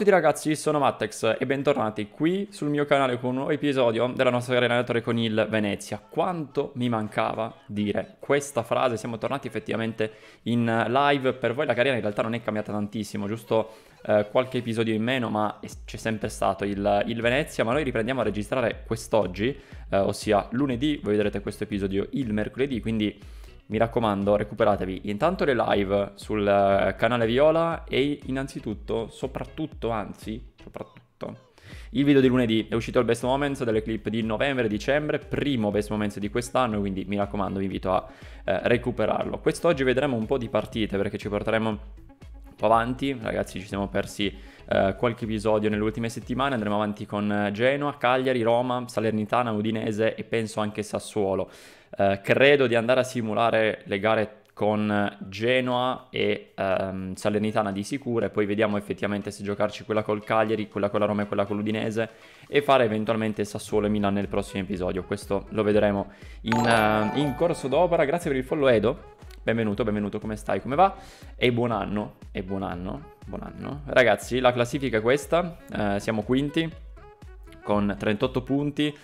tutti ragazzi, sono Mattex e bentornati qui sul mio canale con un nuovo episodio della nostra carriera allenatore con il Venezia. Quanto mi mancava dire questa frase, siamo tornati effettivamente in live, per voi la carriera in realtà non è cambiata tantissimo, giusto eh, qualche episodio in meno, ma c'è sempre stato il, il, Venezia, ma noi riprendiamo a registrare quest'oggi, eh, ossia lunedì, voi vedrete questo episodio il mercoledì, quindi mi raccomando recuperatevi intanto le live sul eh, canale Viola e innanzitutto, soprattutto, anzi, soprattutto, il video di lunedì è uscito il best moments delle clip di novembre e dicembre, primo best moments di quest'anno, quindi mi raccomando vi invito a eh, recuperarlo. Quest'oggi vedremo un po' di partite perché ci porteremo un po' avanti, ragazzi ci siamo persi eh, qualche episodio nelle ultime settimane. Andremo avanti con eh, Genoa, Cagliari, Roma, Salernitana, Udinese e penso anche Sassuolo. Eh, credo di andare a simulare le gare con eh, Genoa e ehm, Salernitana di sicuro e poi vediamo effettivamente se giocarci quella col Cagliari, quella con la Roma e quella con l'Udinese e fare eventualmente Sassuolo e Milan nel prossimo episodio. Questo lo vedremo in, uh, in corso d'opera. Grazie per il follow Edo. Benvenuto, benvenuto, come stai, come va? E buon anno, e buon anno, buon anno. Ragazzi, la classifica è questa, eh, siamo quinti con 38 punti,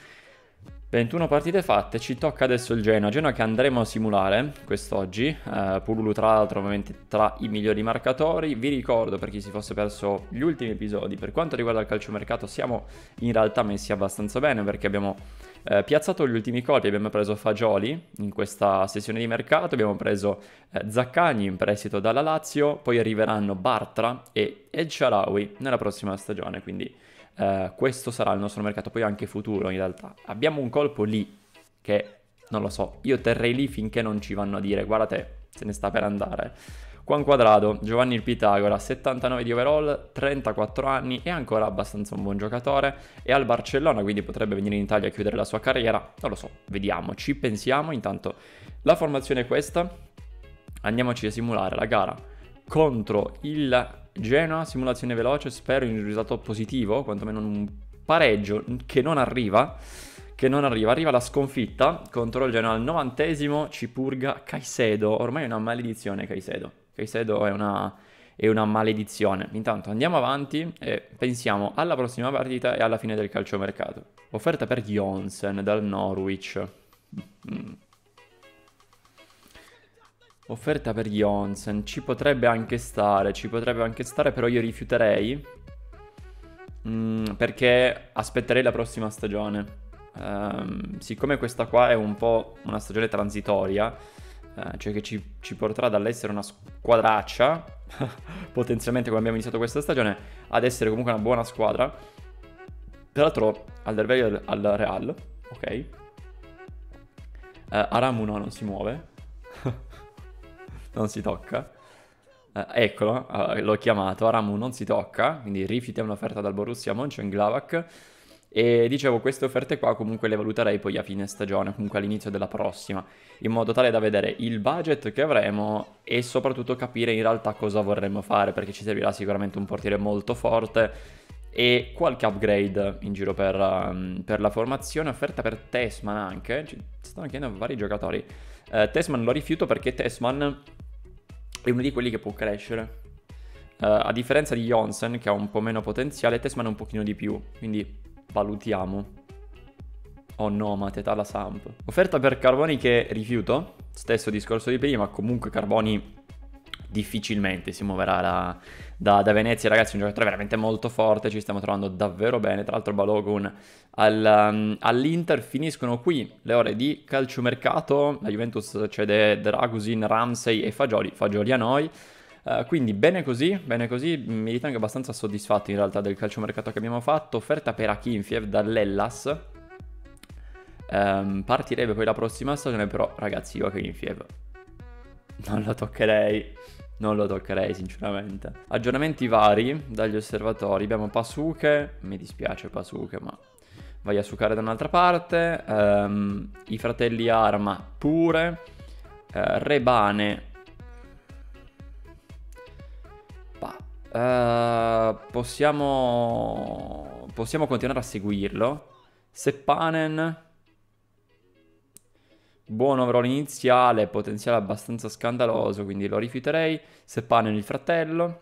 21 partite fatte, ci tocca adesso il Genoa, Genoa che andremo a simulare quest'oggi, eh, Pululu tra l'altro ovviamente tra i migliori marcatori, vi ricordo per chi si fosse perso gli ultimi episodi, per quanto riguarda il calciomercato siamo in realtà messi abbastanza bene perché abbiamo eh, piazzato gli ultimi colpi, abbiamo preso Fagioli in questa sessione di mercato, abbiamo preso eh, Zaccagni in prestito dalla Lazio, poi arriveranno Bartra e El Sharawi nella prossima stagione, quindi eh, questo sarà il nostro mercato, poi anche futuro in realtà. Abbiamo un colpo lì che, non lo so, io terrei lì finché non ci vanno a dire guardate, se ne sta per andare. Juan Quadrado, Giovanni il Pitagora, 79 di overall, 34 anni, è ancora abbastanza un buon giocatore, è al Barcellona, quindi potrebbe venire in Italia a chiudere la sua carriera, non lo so, vediamo, ci pensiamo, intanto la formazione è questa, andiamoci a simulare la gara contro il Genoa, simulazione veloce, spero in un risultato positivo, quantomeno un pareggio che non arriva, che non arriva, arriva la sconfitta contro il Genoa al novantesimo, ci purga Caicedo, ormai è una maledizione Caicedo, Caicedo è una, è una maledizione. Intanto andiamo avanti e pensiamo alla prossima partita e alla fine del calciomercato. Offerta per Jonsen dal Norwich. Mm. Offerta per gli onsen, ci potrebbe anche stare, ci potrebbe anche stare, però io rifiuterei. Mm, perché aspetterei la prossima stagione. Um, siccome questa qua è un po' una stagione transitoria, uh, cioè che ci, ci, porterà dall'essere una squadraccia, potenzialmente come abbiamo iniziato questa stagione, ad essere comunque una buona squadra. Tra l'altro, Alderweireld al Real, ok? Uh, Aramu non si muove. non si tocca. Eh, eccolo, eh, l'ho chiamato, Aramu non si tocca, quindi rifiutiamo un'offerta dal Borussia Mönchengladbach. E dicevo, queste offerte qua comunque le valuterei poi a fine stagione, comunque all'inizio della prossima, in modo tale da vedere il budget che avremo e soprattutto capire in realtà cosa vorremmo fare, perché ci servirà sicuramente un portiere molto forte e qualche upgrade in giro per, um, per la formazione, offerta per Tesman anche, ci stanno chiedendo vari giocatori. Uh, Tesman lo rifiuto perché Tesman è uno di quelli che può crescere. Uh, a differenza di Jonsen, che ha un po' meno potenziale, Tesman ha un pochino di più, quindi valutiamo. Oh no, ma tetà la Samp. Offerta per Carboni che rifiuto, stesso discorso di prima, comunque Carboni difficilmente si muoverà la, da, da, Venezia. Ragazzi, un giocatore veramente molto forte, ci stiamo trovando davvero bene. Tra l'altro Balogun al, um, all'Inter. Finiscono qui le ore di calciomercato. La Juventus cede Dragusin, Ramsey e Fagioli. Fagioli a noi. Uh, quindi bene così, bene così, mi ritengo abbastanza soddisfatto in realtà del calciomercato che abbiamo fatto. Offerta per Akinfiev dall'Ellas. Um, ehm, partirebbe poi la prossima stagione, però ragazzi io Akinfiev non la toccherei non lo toccherei sinceramente. Aggiornamenti vari dagli osservatori, abbiamo Pasuke, mi dispiace Pasuke ma vai a sucare da un'altra parte, um, i fratelli Arma pure, uh, eh, Rebane... Uh, eh, possiamo... possiamo continuare a seguirlo. Seppanen buon overall iniziale, potenziale abbastanza scandaloso, quindi lo rifiuterei. Sepane il fratello.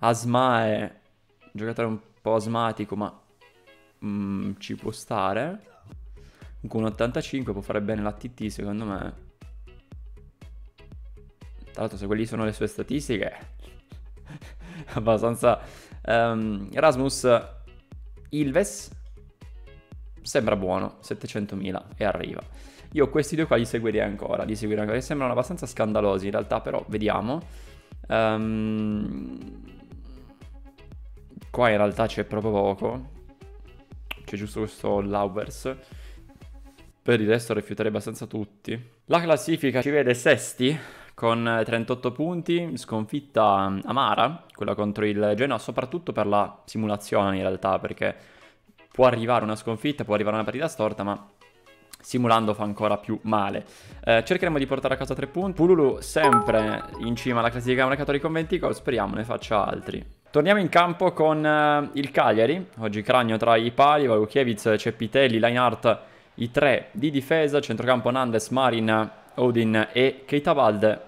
Asmae, giocatore un po' asmatico, ma mm, ci può stare. Con 85 può fare bene l'ATT, secondo me. Tra l'altro, se quelli sono le sue statistiche, abbastanza... Um, Erasmus Ilves, Sembra buono, 700.000 e arriva. Io questi due qua li seguirei ancora, li seguirei ancora, che sembrano abbastanza scandalosi in realtà, però vediamo. Um, qua in realtà c'è proprio poco. C'è giusto questo Lowers. Per il resto rifiuterei abbastanza tutti. La classifica ci vede sesti con 38 punti, sconfitta amara, quella contro il Genoa, soprattutto per la simulazione in realtà, perché può arrivare una sconfitta, può arrivare una partita storta, ma simulando fa ancora più male. Eh, cercheremo di portare a casa tre punti. Pululu sempre in cima alla classifica marcatori con 20 gol, speriamo ne faccia altri. Torniamo in campo con uh, il Cagliari, oggi Cragno tra i pali, Valukiewicz, Cepitelli, Lineart, i tre di difesa, centrocampo Nandes, Marin, Odin e Keita Valde,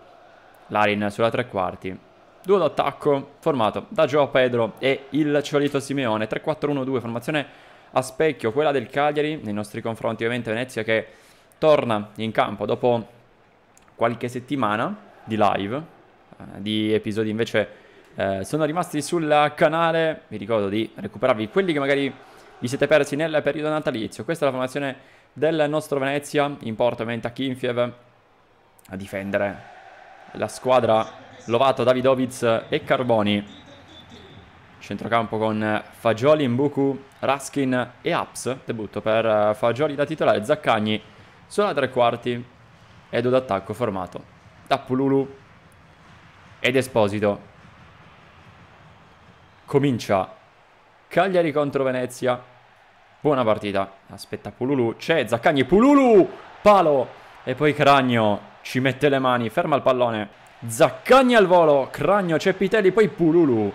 Larin sulla tre quarti. Duo d'attacco formato da Joao Pedro e il Ciolito Simeone, 3-4-1-2, formazione a specchio quella del Cagliari nei nostri confronti ovviamente Venezia che torna in campo dopo qualche settimana di live, eh, di episodi invece eh, sono rimasti sul canale, vi ricordo di recuperarvi quelli che magari vi siete persi nel periodo natalizio. Questa è la formazione del nostro Venezia, in porta ovviamente a Kinfiev a difendere la squadra Lovato, Davidovic e Carboni. Centrocampo con Fagioli, Mbuku, Raskin e Aps. Debutto per eh, Fagioli da titolare, Zaccagni solo a tre quarti. Edo d'attacco formato da Pululu ed Esposito. Comincia Cagliari contro Venezia. Buona partita. Aspetta Pululu. C'è Zaccagni. Pululu! Palo! E poi Cragno ci mette le mani. Ferma il pallone. Zaccagni al volo. Cragno, c'è Pitelli. poi Pululu.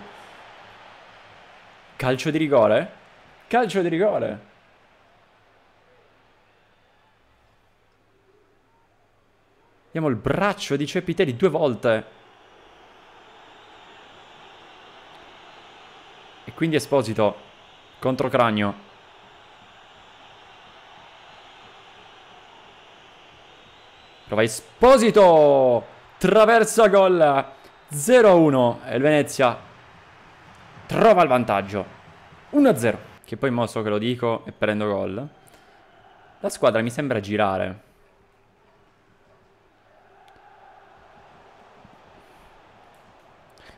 Calcio di rigore? Calcio di rigore! Abbiamo il braccio di Cepitelli due volte. E quindi Esposito contro Cragno. Prova Esposito! Traversa gol 0-1 e il Venezia trova il vantaggio. 1-0. Che poi mo so che lo dico e prendo gol. La squadra mi sembra girare.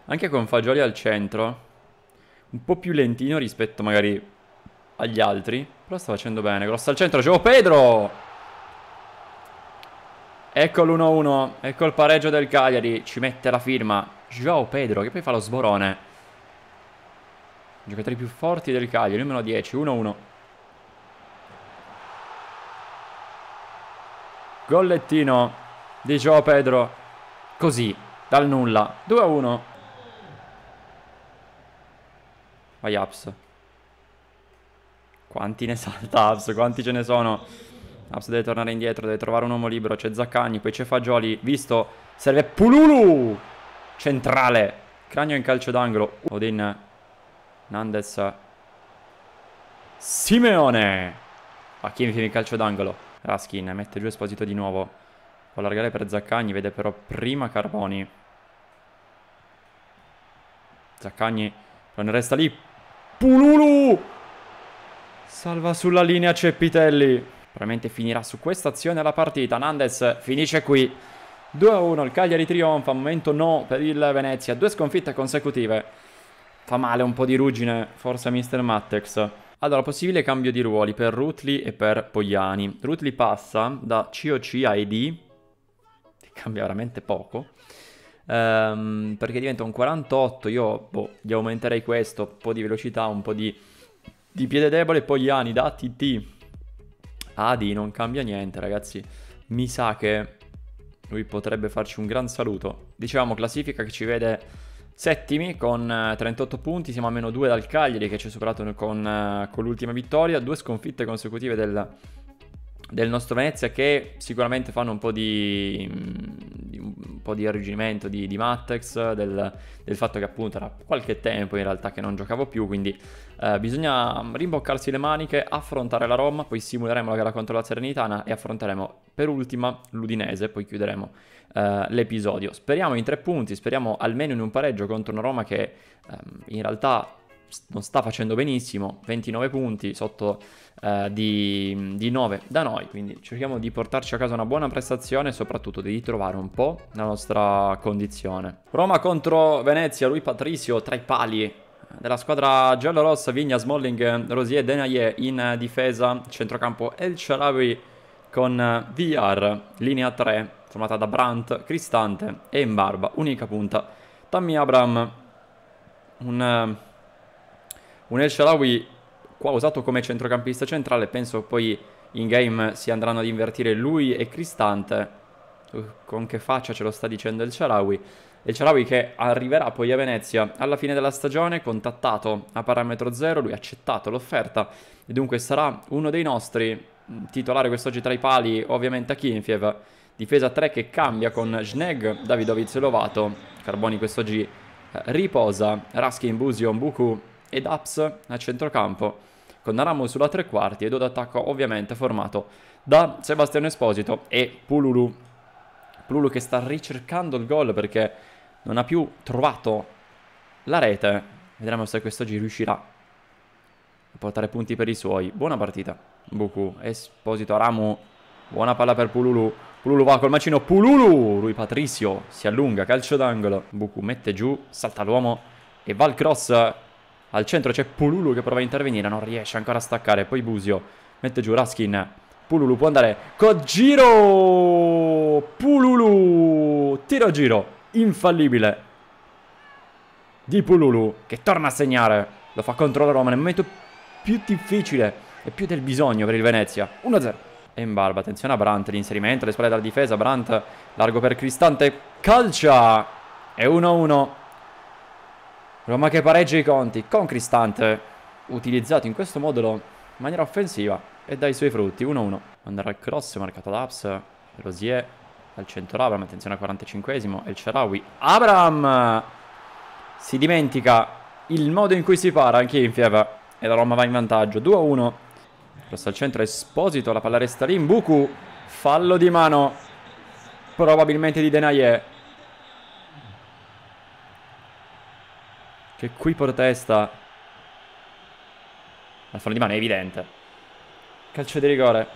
Anche con Fagioli al centro. Un po' più lentino rispetto magari agli altri. Però sta facendo bene. Grossa al centro. Gio Pedro! Ecco l'1-1, ecco il pareggio del Cagliari, ci mette la firma Joao Pedro che poi fa lo sborone. Giocatori più forti del Cagliari, numero 10, 1-1. Gollettino di Gio Pedro, così, dal nulla, 2-1. Vai Aps. Quanti ne salta Aps, quanti ce ne sono? Aps deve tornare indietro, deve trovare un uomo libero, c'è Zaccagni, poi c'è Fagioli, visto, serve Pululu! Centrale, Cragno in calcio d'angolo, Odin Nandes. Simeone. Hakimi fine il calcio d'angolo. Raskin mette giù Esposito di nuovo. Può allargare per Zaccagni, vede però prima Carboni. Zaccagni non resta lì. Pululu! Salva sulla linea Ceppitelli. Probabilmente finirà su questa azione la partita. Nandes finisce qui. 2-1, il Cagliari trionfa, momento no per il Venezia, due sconfitte consecutive. Fa male un po' di ruggine, forza Mr. Mattex. Allora, possibile cambio di ruoli per Rutli e per Pogliani. Rutli passa da COC a ED, che cambia veramente poco, ehm, perché diventa un 48, io boh, gli aumenterei questo, un po' di velocità, un po' di, di piede debole, Pogliani da TT a AD non cambia niente, ragazzi. Mi sa che lui potrebbe farci un gran saluto. Diciamo, classifica che ci vede Settimi con 38 eh, punti, siamo a meno 2 dal Cagliari che ci ha superato con, eh, con, l'ultima vittoria, due sconfitte consecutive del, del nostro Venezia che sicuramente fanno un po' di, mm, po' di arrugginimento di, di Mattex, del, del, fatto che appunto era qualche tempo in realtà che non giocavo più, quindi eh, bisogna mm, rimboccarsi le maniche, affrontare la Roma, poi simuleremo la gara contro la Serenitana e affronteremo per ultima l'Udinese, poi chiuderemo eh, l'episodio. Speriamo in tre punti, speriamo almeno in un pareggio contro una Roma che ehm, in realtà non sta facendo benissimo, 29 punti sotto eh, di, di, 9 da noi, quindi cerchiamo di portarci a casa una buona prestazione e soprattutto di ritrovare un po' la nostra condizione. Roma contro Venezia, lui Patrizio tra i pali eh, della squadra giallorossa, Vigna, Smalling, Rosier, Denaye in difesa, centrocampo El Charawi con VR, linea 3 formata da Brandt, Cristante e in barba, unica punta, Tammy Abram, un un El Shalawi qua usato come centrocampista centrale, penso poi in game si andranno ad invertire lui e Cristante. Con che faccia ce lo sta dicendo El Shalawi? El Shalawi che arriverà poi a Venezia alla fine della stagione, contattato a parametro zero, lui ha accettato l'offerta e dunque sarà uno dei nostri mm, titolare quest'oggi tra i pali, ovviamente a Kinfiev. Difesa 3 che cambia con Sneg, Davidovic e Lovato. Carboni quest'oggi eh, riposa, Raskin, Busion, Buku ed Apps a centrocampo con Ramos sulla tre quarti e due d'attacco ovviamente formato da Sebastiano Esposito e Pululu. Pululu che sta ricercando il gol perché non ha più trovato la rete. Vedremo se quest'oggi riuscirà a portare punti per i suoi. Buona partita. Buku, Esposito, Aramu. Buona palla per Pululu. Pululu va col macino. Pululu! Lui Patricio si allunga, calcio d'angolo. Buku mette giù, salta l'uomo e va al cross al centro c'è Pululu che prova a intervenire, non riesce ancora a staccare. Poi Busio mette giù Raskin. Pululu può andare con Pululu. Tiro a giro. Infallibile. Di Pululu che torna a segnare. Lo fa contro la Roma nel momento più difficile e più del bisogno per il Venezia. 1-0. E in barba, attenzione a Brandt, l'inserimento, le spalle dalla difesa, Brandt largo per Cristante, calcia e 1-1. Roma che pareggia i conti con Cristante, utilizzato in questo modulo in maniera offensiva e dai suoi frutti. 1-1. Andrà al cross marcato da Aps, Rosier al centro Abram, attenzione al 45esimo, El Sharawi. Abram si dimentica il modo in cui si para anche in Infieva e la Roma va in vantaggio. 2-1. Cross al centro Esposito, la palla resta lì in Buku. Fallo di mano probabilmente di Denayer. che qui protesta La fallo di mano è evidente calcio di rigore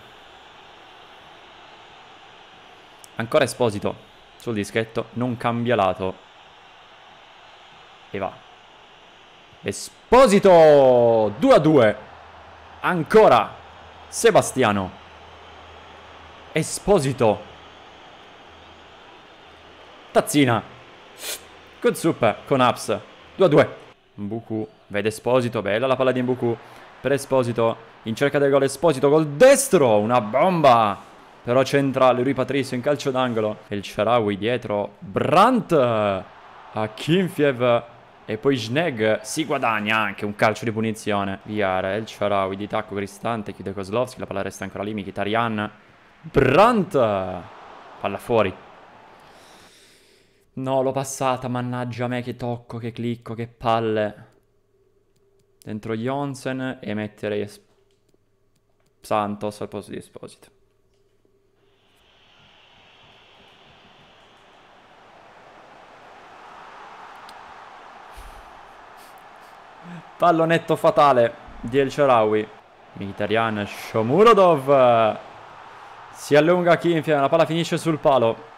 ancora Esposito sul dischetto non cambia lato e va Esposito 2 a 2 ancora Sebastiano Esposito Tazzina Good super con Aps 2 a 2. Mbuku vede Esposito, bella la palla di Mbuku per Esposito, in cerca del gol Esposito, gol destro, una bomba! Però centrale, lui Patrizio in calcio d'angolo. E il Sharawi dietro, Brandt, Akinfiev e poi Sneg si guadagna anche un calcio di punizione. Viare, il Sharawi di tacco, Cristante, chiude Kozlovski, la palla resta ancora lì, Mkhitaryan, Brandt, palla fuori. No, l'ho passata, mannaggia me che tocco, che clicco, che palle. Dentro gli onsen e mettere Santos al posto di Esposito. Pallonetto fatale di El Sharawi. Mkhitaryan Shomurodov. Si allunga Kinfian, la palla finisce sul palo.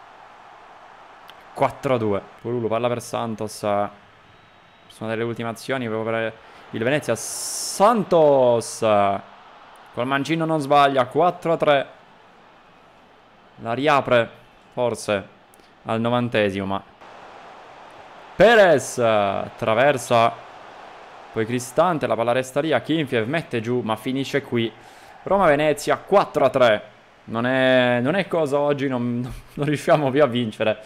4-2. a Polulu, palla per Santos. Sono delle ultime azioni proprio per il Venezia. Santos! Col mancino non sbaglia, 4-3. a La riapre, forse, al novantesimo, ma... Perez attraversa poi Cristante, la palla resta lì, Kinfiev mette giù, ma finisce qui. Roma-Venezia 4-3. a Non è, non è cosa oggi, non, non riusciamo più a vincere.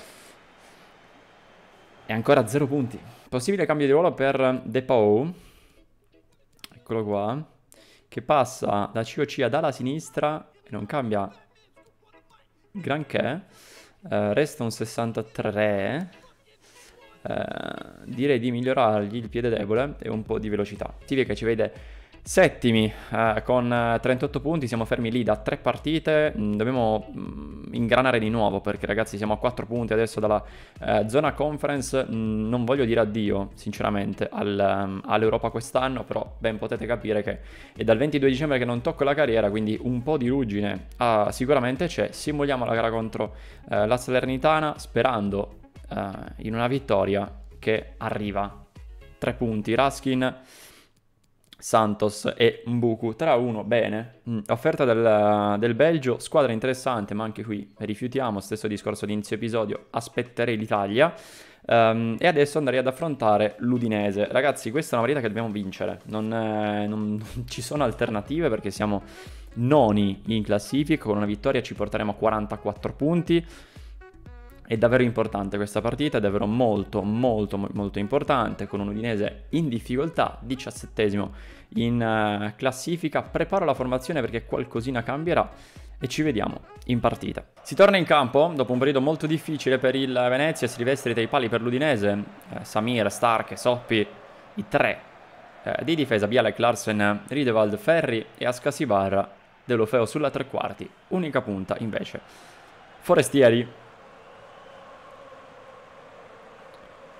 E ancora 0 punti. Possibile cambio di ruolo per De Pau. Eccolo qua. Che passa da COC ad ala sinistra e non cambia granché. Uh, resta un 63. Uh, eh, direi di migliorargli il piede debole e un po' di velocità. Tivia che ci vede Settimi, eh, con 38 eh, punti, siamo fermi lì da tre partite, mm, dobbiamo mm, ingranare di nuovo perché ragazzi siamo a 4 punti adesso dalla eh, zona conference, mm, non voglio dire addio sinceramente al, um, all'Europa quest'anno, però ben potete capire che è dal 22 dicembre che non tocco la carriera, quindi un po' di ruggine ah, sicuramente c'è, simuliamo la gara contro eh, la Salernitana sperando eh, in una vittoria che arriva. 3 punti, Raskin Santos e Mbuku, tra uno bene, mm. offerta del, del, Belgio, squadra interessante ma anche qui rifiutiamo, stesso discorso di inizio episodio, aspetterei l'Italia um, e adesso andrei ad affrontare l'Udinese, ragazzi questa è una partita che dobbiamo vincere, non, eh, non, non ci sono alternative perché siamo noni in classifica, con una vittoria ci porteremo a 44 punti, è davvero importante questa partita, è davvero molto molto molto importante con un Udinese in difficoltà, diciassettesimo in eh, classifica. Preparo la formazione perché qualcosina cambierà e ci vediamo in partita. Si torna in campo dopo un periodo molto difficile per il Venezia, si riveste dei pali per l'Udinese, eh, Samir, Stark, Soppi, i tre eh, di difesa, Bialek, Larsen, Ridevald, Ferri e Ascasibar, Delofeo sulla tre quarti, unica punta invece. Forestieri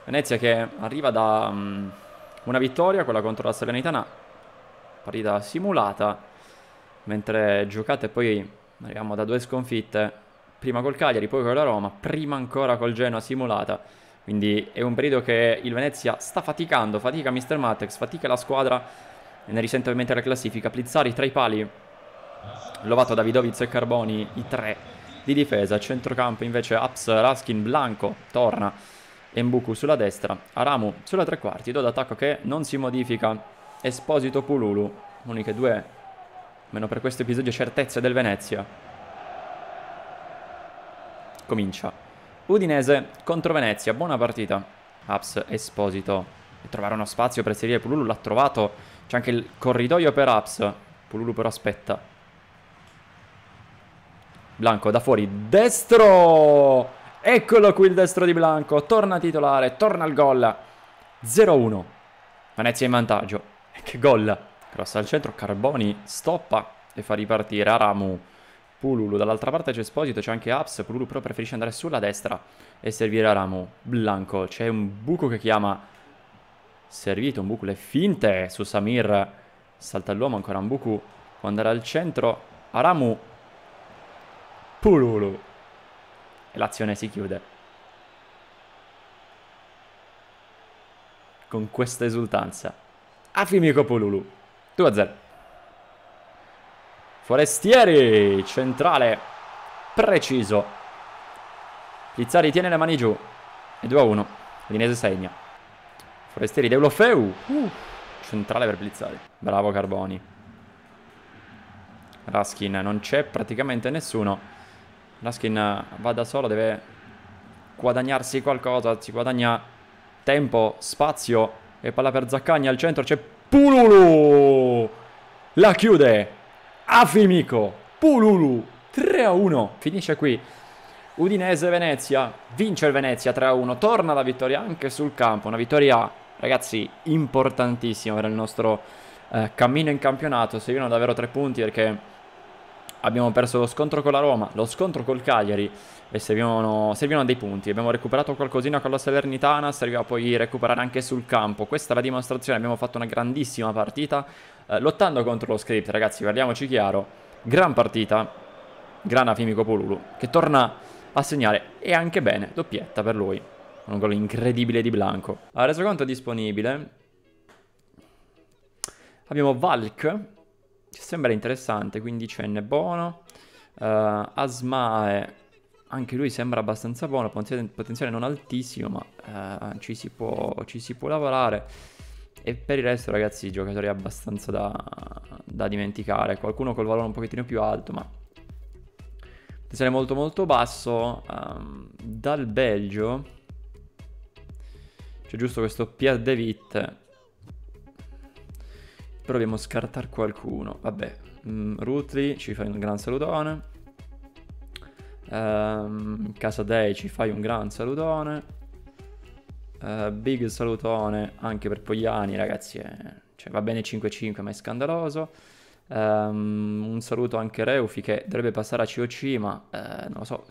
Venezia che arriva da um, una vittoria, quella contro la Salernitana, partita simulata, mentre giocate poi arriviamo da due sconfitte, prima col Cagliari, poi con la Roma, prima ancora col Genoa simulata. Quindi è un periodo che il Venezia sta faticando, fatica Mr. Matex, fatica la squadra e ne risente ovviamente la classifica. Plizzari tra i pali, Lovato, Davidovic e Carboni, i tre di difesa. Centrocampo invece Aps, Raskin, Blanco, torna Embuku sulla destra, Aramu sulla tre quarti, do d'attacco che non si modifica, Esposito Pululu, uniche due, meno per questo episodio, certezze del Venezia. Comincia. Udinese contro Venezia, buona partita. Aps Esposito, e trovare uno spazio per inserire Pululu, l'ha trovato, c'è anche il corridoio per Aps, Pululu però aspetta. Blanco da fuori, destro! Eccolo qui il destro di Blanco, torna titolare, torna al gol. 0-1. Venezia in vantaggio. E eh, che gol! Cross al centro, Carboni stoppa e fa ripartire Aramu. Pululu, dall'altra parte c'è Esposito, c'è anche Aps, Pululu però preferisce andare sulla destra e servire Aramu. Blanco, c'è un buco che chiama servito, un buco, le finte su Samir, salta l'uomo, ancora un buco, può andare al centro, Aramu, Pululu, l'azione si chiude. Con questa esultanza. Afimi Copolulu. 2-0. Forestieri, centrale, preciso. Pizzari tiene le mani giù. E 2-1. Linese segna. Forestieri Deulofeu. Uh, centrale per Blizzari. Bravo Carboni. Raskin, non c'è praticamente nessuno la skin va da solo, deve guadagnarsi qualcosa, si guadagna tempo, spazio e palla per Zaccagni al centro c'è Pululu. La chiude Afimico. Pululu 3 a 1. Finisce qui. Udinese Venezia, vince il Venezia 3 a 1, torna la vittoria anche sul campo, una vittoria ragazzi importantissima per il nostro eh, cammino in campionato, servivano davvero 3 punti perché abbiamo perso lo scontro con la Roma, lo scontro col Cagliari e servivano, servivano dei punti. Abbiamo recuperato qualcosina con la Salernitana, serviva poi recuperare anche sul campo. Questa è la dimostrazione, abbiamo fatto una grandissima partita eh, lottando contro lo script, ragazzi, parliamoci chiaro. Gran partita, grana Fimico Polulu, che torna a segnare e anche bene, doppietta per lui. Un gol incredibile di Blanco. Ha reso conto disponibile. Abbiamo Valk sembra interessante, 15N è buono. Uh, Asmae, anche lui sembra abbastanza buono, potenziale non altissimo, ma uh, ci, si può, ci, si può, lavorare. E per il resto, ragazzi, giocatori abbastanza da, da, dimenticare. Qualcuno col valore un pochettino più alto, ma potenziale molto molto basso. Um, dal Belgio c'è giusto questo Pierre De Witt Proviamo a scartare qualcuno. Vabbè, mm, Rutli ci fai un gran salutone. Um, Dei ci fai un gran salutone. Uh, big salutone anche per Pogliani, ragazzi. Eh. Cioè, va bene 5-5, ma è scandaloso. Um, un saluto anche a Reufi che dovrebbe passare a COC, ma eh, non lo so,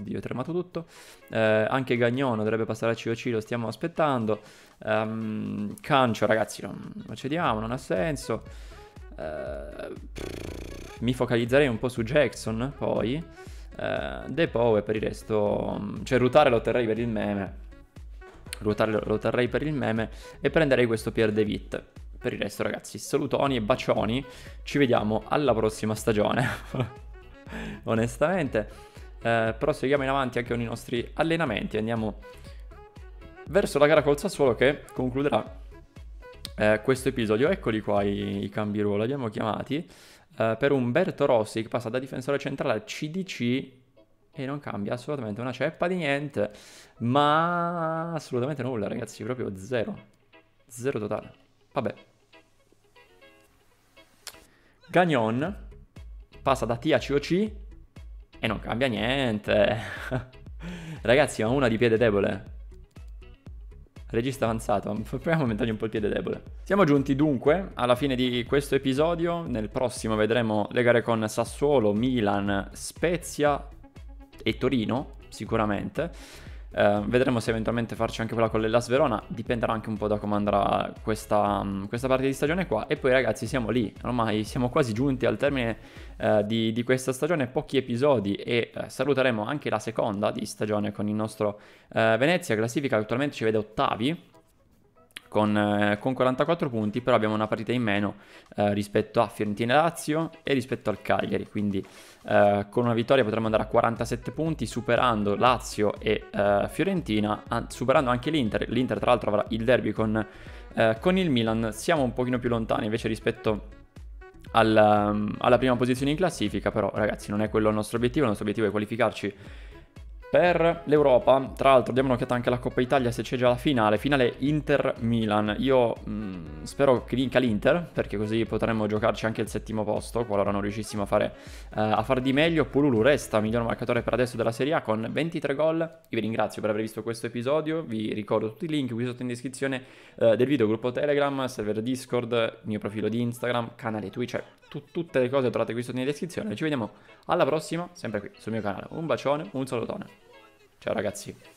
Oddio, è tremato tutto. Eh, anche Gagnon dovrebbe passare a COC, lo stiamo aspettando. Um, Cancio, ragazzi, non, non cediamo, non ha senso. Uh, eh, pff, mi focalizzerei un po' su Jackson, poi. Uh, De Poe per il resto... Cioè, rutare lo terrei per il meme. Rutare lo terrei per il meme. E prenderei questo Pierre De Witt. Per il resto, ragazzi, salutoni e bacioni. Ci vediamo alla prossima stagione. Onestamente eh, proseguiamo in avanti anche con i nostri allenamenti, andiamo verso la gara col Sassuolo che concluderà eh, questo episodio. Eccoli qua i, i cambi ruolo, li abbiamo chiamati eh, per Umberto Rossi che passa da difensore centrale a CDC e non cambia assolutamente una ceppa di niente, ma assolutamente nulla ragazzi, proprio zero, zero totale. Vabbè. Gagnon passa da COC e non cambia niente. Ragazzi, ho una di piede debole. Regista avanzato, proviamo a aumentargli un po' il piede debole. Siamo giunti dunque alla fine di questo episodio, nel prossimo vedremo le gare con Sassuolo, Milan, Spezia e Torino, sicuramente. Eh, vedremo se eventualmente farci anche quella con l'Ella Verona, dipenderà anche un po' da come andrà questa, mm, questa, parte di stagione qua. E poi ragazzi siamo lì, ormai siamo quasi giunti al termine eh, di, di, questa stagione, pochi episodi e eh, saluteremo anche la seconda di stagione con il nostro eh, Venezia, classifica che attualmente ci vede ottavi con, eh, con 44 punti, però abbiamo una partita in meno eh, rispetto a Fiorentina-Lazio e rispetto al Cagliari, quindi eh, con una vittoria potremmo andare a 47 punti superando Lazio e eh, Fiorentina, a, superando anche l'Inter, l'Inter tra l'altro avrà il derby con, eh, con il Milan, siamo un pochino più lontani invece rispetto alla, ehm, alla prima posizione in classifica, però ragazzi non è quello il nostro obiettivo, il nostro obiettivo è qualificarci per l'Europa, tra l'altro diamo un'occhiata anche alla Coppa Italia se c'è già la finale, finale Inter-Milan, io mh, mm, spero che vinca l'Inter perché così potremmo giocarci anche il settimo posto qualora non riuscissimo a fare, eh, a far di meglio, Pululu resta miglior marcatore per adesso della Serie A con 23 gol, io vi ringrazio per aver visto questo episodio, vi ricordo tutti i link qui sotto in descrizione eh, del video, gruppo Telegram, server Discord, mio profilo di Instagram, canale Twitch, cioè Tut tutte le cose trovate qui sotto in descrizione. Ci vediamo alla prossima, sempre qui sul mio canale. Un bacione, un salutone. Ciao ragazzi.